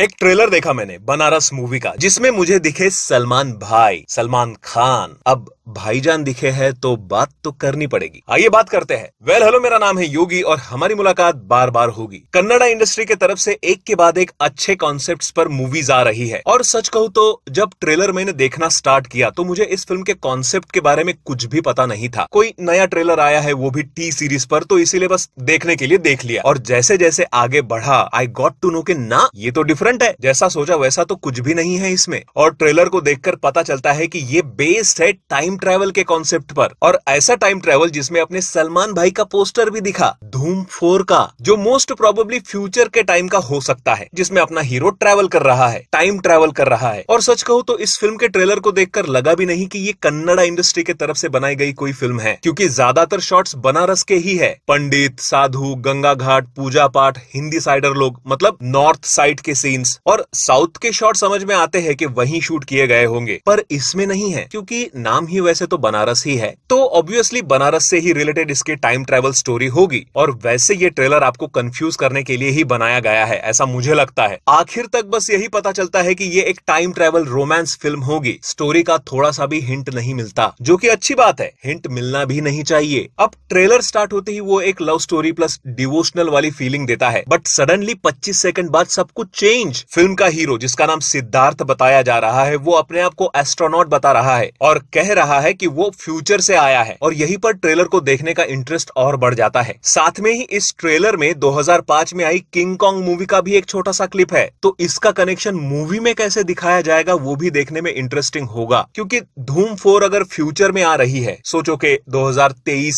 एक ट्रेलर देखा मैंने बनारस मूवी का जिसमें मुझे दिखे सलमान भाई सलमान खान अब भाईजान दिखे हैं तो बात तो करनी पड़ेगी आइए बात करते हैं वेल well, हेलो मेरा नाम है योगी और हमारी मुलाकात बार बार होगी कन्नड़ा इंडस्ट्री के तरफ से एक के बाद एक अच्छे कॉन्सेप्ट्स पर मूवीज आ रही है और सच कहूँ तो जब ट्रेलर मैंने देखना स्टार्ट किया तो मुझे इस फिल्म के कॉन्सेप्ट के बारे में कुछ भी पता नहीं था कोई नया ट्रेलर आया है वो भी टी सीरीज पर तो इसीलिए बस देखने के लिए देख लिया और जैसे जैसे आगे बढ़ा आई गॉट टू नो के ना ये तो डिफरेंट डिफरेंट है जैसा सोचा वैसा तो कुछ भी नहीं है इसमें और ट्रेलर को देखकर पता चलता है कि ये बेस्ड है टाइम ट्रेवल के कॉन्सेप्ट पर और ऐसा टाइम ट्रेवल जिसमें अपने सलमान भाई का पोस्टर भी दिखा धूम फोर का जो मोस्ट प्रोबेबली फ्यूचर के टाइम का हो सकता है जिसमें अपना हीरो ट्रेवल कर रहा है टाइम ट्रेवल कर रहा है और सच कहो तो इस फिल्म के ट्रेलर को देखकर लगा भी नहीं कि ये कन्नड़ा इंडस्ट्री के तरफ से बनाई गई कोई फिल्म है क्योंकि ज्यादातर शॉट्स बनारस के ही है पंडित साधु गंगा घाट पूजा पाठ हिंदी साइडर लोग मतलब नॉर्थ साइड के सीन सीन्स और साउथ के शॉट समझ में आते हैं कि वही शूट किए गए होंगे पर इसमें नहीं है क्योंकि नाम ही वैसे तो बनारस ही है तो ऑब्वियसली बनारस से ही रिलेटेड इसके टाइम ट्रेवल स्टोरी होगी और वैसे ये ट्रेलर आपको कंफ्यूज करने के लिए ही बनाया गया है ऐसा मुझे लगता है आखिर तक बस यही पता चलता है कि ये एक टाइम ट्रेवल रोमांस फिल्म होगी स्टोरी का थोड़ा सा भी हिंट नहीं मिलता जो की अच्छी बात है हिंट मिलना भी नहीं चाहिए अब ट्रेलर स्टार्ट होते ही वो एक लव स्टोरी प्लस डिवोशनल वाली फीलिंग देता है बट सडनली 25 सेकंड बाद सब कुछ चेंज स्ट्रेंज फिल्म का हीरो जिसका नाम सिद्धार्थ बताया जा रहा है वो अपने आप को एस्ट्रोनॉट बता रहा है और कह रहा है कि वो फ्यूचर से आया है और यही पर ट्रेलर को देखने का इंटरेस्ट और बढ़ जाता है साथ में ही इस ट्रेलर में 2005 में आई किंग कॉन्ग मूवी का भी एक छोटा सा क्लिप है तो इसका कनेक्शन मूवी में कैसे दिखाया जाएगा वो भी देखने में इंटरेस्टिंग होगा क्योंकि धूम फोर अगर फ्यूचर में आ रही है सोचो के दो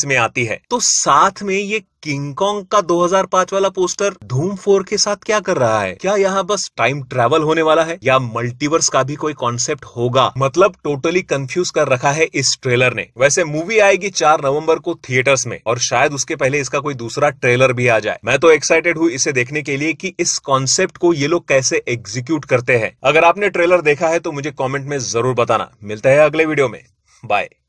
में आती है तो साथ में ये कॉन्ग का 2005 वाला पोस्टर धूम फोर के साथ क्या कर रहा है क्या यहाँ बस टाइम ट्रेवल होने वाला है या मल्टीवर्स का भी कोई कॉन्सेप्ट होगा मतलब टोटली कंफ्यूज कर रखा है इस ट्रेलर ने वैसे मूवी आएगी चार नवम्बर को थिएटर्स में और शायद उसके पहले इसका कोई दूसरा ट्रेलर भी आ जाए मैं तो एक्साइटेड हूँ इसे देखने के लिए की इस कॉन्सेप्ट को ये लोग कैसे एग्जीक्यूट करते हैं अगर आपने ट्रेलर देखा है तो मुझे कॉमेंट में जरूर बताना मिलता है अगले वीडियो में बाय